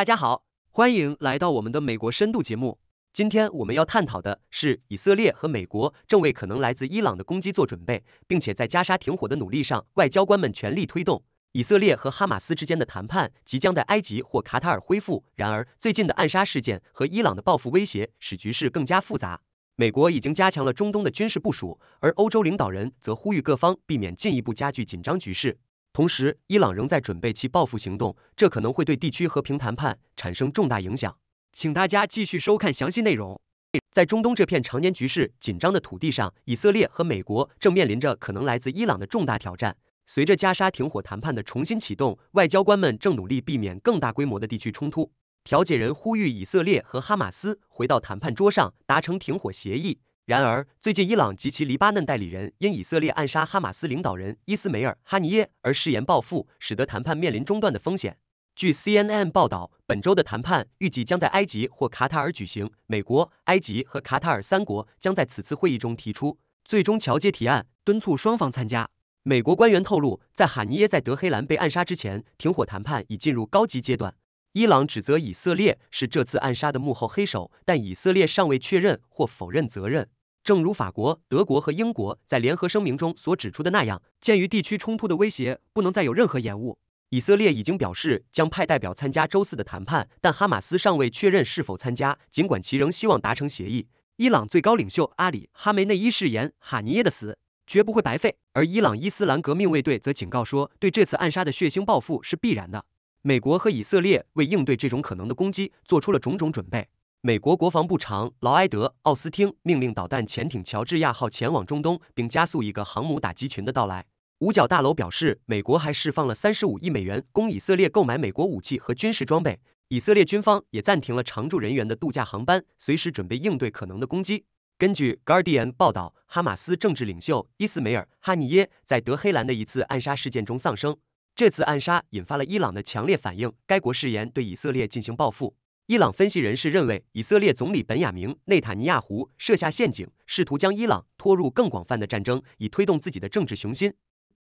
大家好，欢迎来到我们的美国深度节目。今天我们要探讨的是，以色列和美国正为可能来自伊朗的攻击做准备，并且在加沙停火的努力上，外交官们全力推动。以色列和哈马斯之间的谈判即将在埃及或卡塔尔恢复。然而，最近的暗杀事件和伊朗的报复威胁使局势更加复杂。美国已经加强了中东的军事部署，而欧洲领导人则呼吁各方避免进一步加剧紧张局势。同时，伊朗仍在准备其报复行动，这可能会对地区和平谈判产生重大影响。请大家继续收看详细内容。在中东这片常年局势紧张的土地上，以色列和美国正面临着可能来自伊朗的重大挑战。随着加沙停火谈判的重新启动，外交官们正努力避免更大规模的地区冲突。调解人呼吁以色列和哈马斯回到谈判桌上，达成停火协议。然而，最近伊朗及其黎巴嫩代理人因以色列暗杀哈马斯领导人伊斯梅尔·哈尼耶而誓言报复，使得谈判面临中断的风险。据 CNN 报道，本周的谈判预计将在埃及或卡塔尔举行。美国、埃及和卡塔尔三国将在此次会议中提出最终调解提案，敦促双方参加。美国官员透露，在哈尼耶在德黑兰被暗杀之前，停火谈判已进入高级阶段。伊朗指责以色列是这次暗杀的幕后黑手，但以色列尚未确认或否认责任。正如法国、德国和英国在联合声明中所指出的那样，鉴于地区冲突的威胁，不能再有任何延误。以色列已经表示将派代表参加周四的谈判，但哈马斯尚未确认是否参加，尽管其仍希望达成协议。伊朗最高领袖阿里·哈梅内伊誓言哈尼耶的死绝不会白费，而伊朗伊斯兰革命卫队则警告说，对这次暗杀的血腥报复是必然的。美国和以色列为应对这种可能的攻击，做出了种种准备。美国国防部长劳埃德·奥斯汀命令导弹潜艇“乔治亚号”前往中东，并加速一个航母打击群的到来。五角大楼表示，美国还释放了三十五亿美元，供以色列购买美国武器和军事装备。以色列军方也暂停了常驻人员的度假航班，随时准备应对可能的攻击。根据《Guardian》报道，哈马斯政治领袖伊斯梅尔·哈尼耶在德黑兰的一次暗杀事件中丧生。这次暗杀引发了伊朗的强烈反应，该国誓言对以色列进行报复。伊朗分析人士认为，以色列总理本雅明·内塔尼亚胡设下陷阱，试图将伊朗拖入更广泛的战争，以推动自己的政治雄心。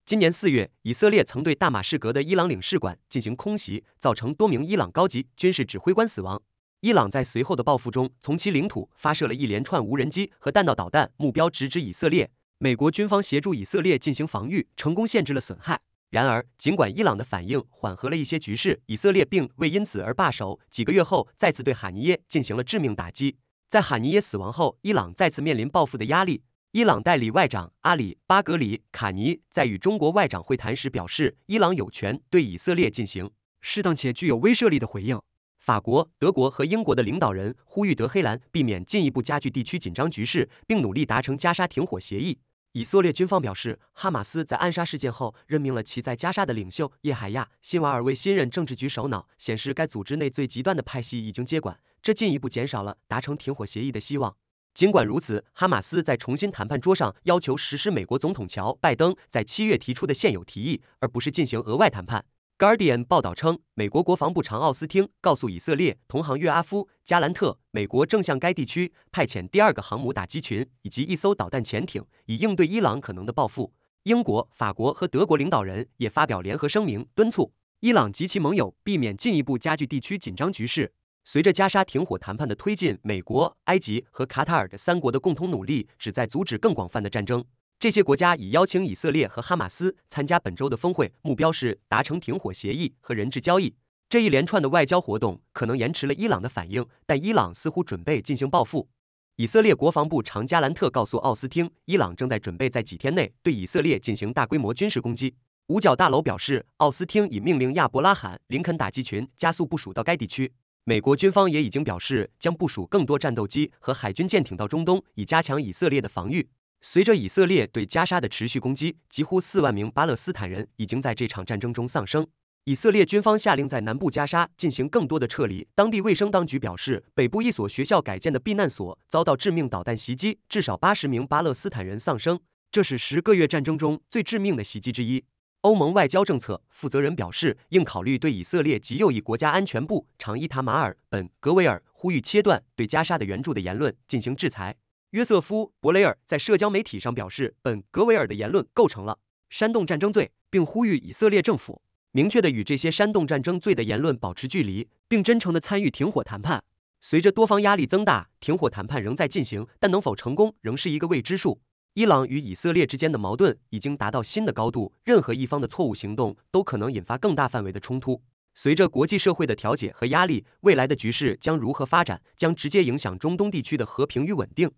今年四月，以色列曾对大马士革的伊朗领事馆进行空袭，造成多名伊朗高级军事指挥官死亡。伊朗在随后的报复中，从其领土发射了一连串无人机和弹道导弹，目标直指以色列。美国军方协助以色列进行防御，成功限制了损害。然而，尽管伊朗的反应缓和了一些局势，以色列并未因此而罢手。几个月后，再次对哈尼耶进行了致命打击。在哈尼耶死亡后，伊朗再次面临报复的压力。伊朗代理外长阿里·巴格里卡尼在与中国外长会谈时表示，伊朗有权对以色列进行适当且具有威慑力的回应。法国、德国和英国的领导人呼吁德黑兰避免进一步加剧地区紧张局势，并努力达成加沙停火协议。以色列军方表示，哈马斯在暗杀事件后任命了其在加沙的领袖叶海亚·辛瓦尔为新任政治局首脑，显示该组织内最极端的派系已经接管，这进一步减少了达成停火协议的希望。尽管如此，哈马斯在重新谈判桌上要求实施美国总统乔·拜登在七月提出的现有提议，而不是进行额外谈判。Guardian 报道称，美国国防部长奥斯汀告诉以色列同行约阿夫·加兰特，美国正向该地区派遣第二个航母打击群以及一艘导弹潜艇，以应对伊朗可能的报复。英国、法国和德国领导人也发表联合声明，敦促伊朗及其盟友避免进一步加剧地区紧张局势。随着加沙停火谈判的推进，美国、埃及和卡塔尔的三国的共同努力，旨在阻止更广泛的战争。这些国家已邀请以色列和哈马斯参加本周的峰会，目标是达成停火协议和人质交易。这一连串的外交活动可能延迟了伊朗的反应，但伊朗似乎准备进行报复。以色列国防部长加兰特告诉奥斯汀，伊朗正在准备在几天内对以色列进行大规模军事攻击。五角大楼表示，奥斯汀已命令亚伯拉罕·林肯打击群加速部署到该地区。美国军方也已经表示将部署更多战斗机和海军舰艇到中东，以加强以色列的防御。随着以色列对加沙的持续攻击，几乎四万名巴勒斯坦人已经在这场战争中丧生。以色列军方下令在南部加沙进行更多的撤离。当地卫生当局表示，北部一所学校改建的避难所遭到致命导弹袭击，至少八十名巴勒斯坦人丧生，这是十个月战争中最致命的袭击之一。欧盟外交政策负责人表示，应考虑对以色列及右翼国家安全部长伊塔马尔本格维尔呼吁切断对加沙的援助的言论进行制裁。约瑟夫·博雷尔在社交媒体上表示，本·格维尔的言论构成了煽动战争罪，并呼吁以色列政府明确地与这些煽动战争罪的言论保持距离，并真诚地参与停火谈判。随着多方压力增大，停火谈判仍在进行，但能否成功仍是一个未知数。伊朗与以色列之间的矛盾已经达到新的高度，任何一方的错误行动都可能引发更大范围的冲突。随着国际社会的调解和压力，未来的局势将如何发展，将直接影响中东地区的和平与稳定。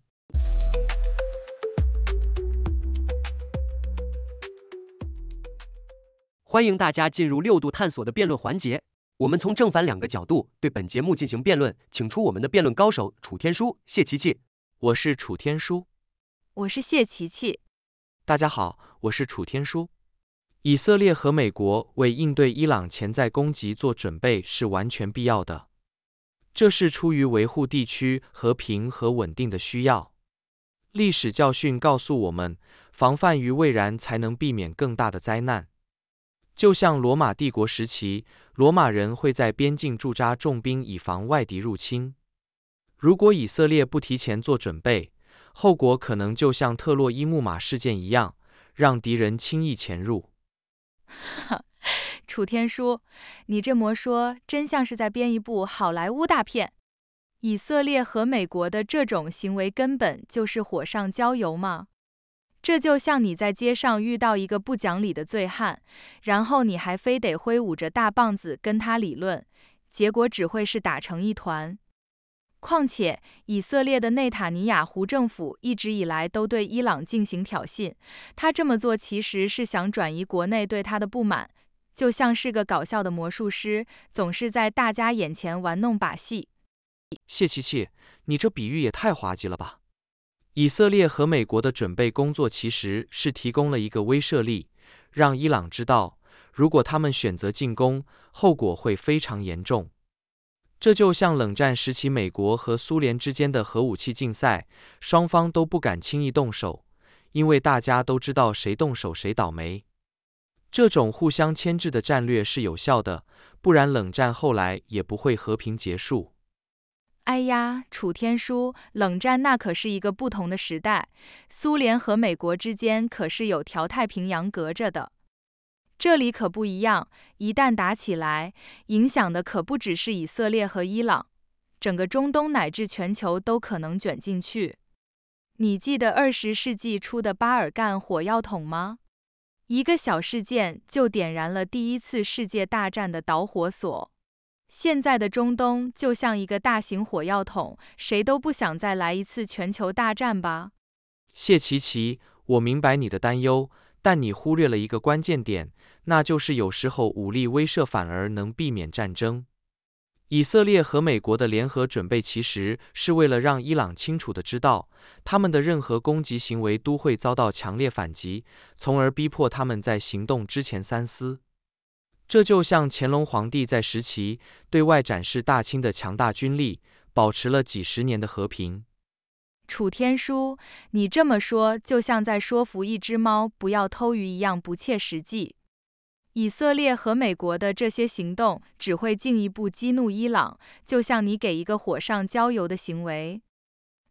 欢迎大家进入六度探索的辩论环节。我们从正反两个角度对本节目进行辩论，请出我们的辩论高手楚天舒、谢琪琪。我是楚天舒，我是谢琪琪。大家好，我是楚天舒。以色列和美国为应对伊朗潜在攻击做准备是完全必要的，这是出于维护地区和平和稳定的需要。历史教训告诉我们，防范于未然才能避免更大的灾难。就像罗马帝国时期，罗马人会在边境驻扎重兵，以防外敌入侵。如果以色列不提前做准备，后果可能就像特洛伊木马事件一样，让敌人轻易潜入。哈哈，楚天舒，你这么说，真像是在编一部好莱坞大片。以色列和美国的这种行为根本就是火上浇油吗？这就像你在街上遇到一个不讲理的醉汉，然后你还非得挥舞着大棒子跟他理论，结果只会是打成一团。况且，以色列的内塔尼亚胡政府一直以来都对伊朗进行挑衅，他这么做其实是想转移国内对他的不满，就像是个搞笑的魔术师，总是在大家眼前玩弄把戏。谢琪琪，你这比喻也太滑稽了吧！以色列和美国的准备工作其实是提供了一个威慑力，让伊朗知道，如果他们选择进攻，后果会非常严重。这就像冷战时期美国和苏联之间的核武器竞赛，双方都不敢轻易动手，因为大家都知道谁动手谁倒霉。这种互相牵制的战略是有效的，不然冷战后来也不会和平结束。哎呀，楚天舒，冷战那可是一个不同的时代，苏联和美国之间可是有条太平洋隔着的。这里可不一样，一旦打起来，影响的可不只是以色列和伊朗，整个中东乃至全球都可能卷进去。你记得二十世纪初的巴尔干火药桶吗？一个小事件就点燃了第一次世界大战的导火索。现在的中东就像一个大型火药桶，谁都不想再来一次全球大战吧。谢奇奇，我明白你的担忧，但你忽略了一个关键点，那就是有时候武力威慑反而能避免战争。以色列和美国的联合准备其实是为了让伊朗清楚的知道，他们的任何攻击行为都会遭到强烈反击，从而逼迫他们在行动之前三思。这就像乾隆皇帝在时期对外展示大清的强大军力，保持了几十年的和平。楚天舒，你这么说就像在说服一只猫不要偷鱼一样不切实际。以色列和美国的这些行动只会进一步激怒伊朗，就像你给一个火上浇油的行为。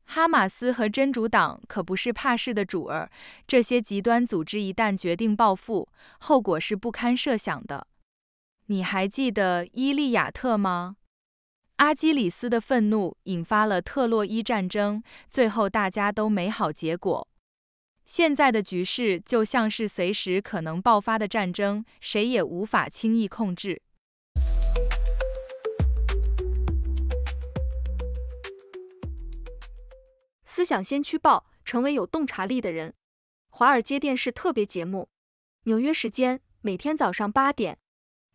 哈马斯和真主党可不是怕事的主儿，这些极端组织一旦决定报复，后果是不堪设想的。你还记得《伊利亚特》吗？阿基里斯的愤怒引发了特洛伊战争，最后大家都没好结果。现在的局势就像是随时可能爆发的战争，谁也无法轻易控制。思想先驱报，成为有洞察力的人。华尔街电视特别节目，纽约时间每天早上八点。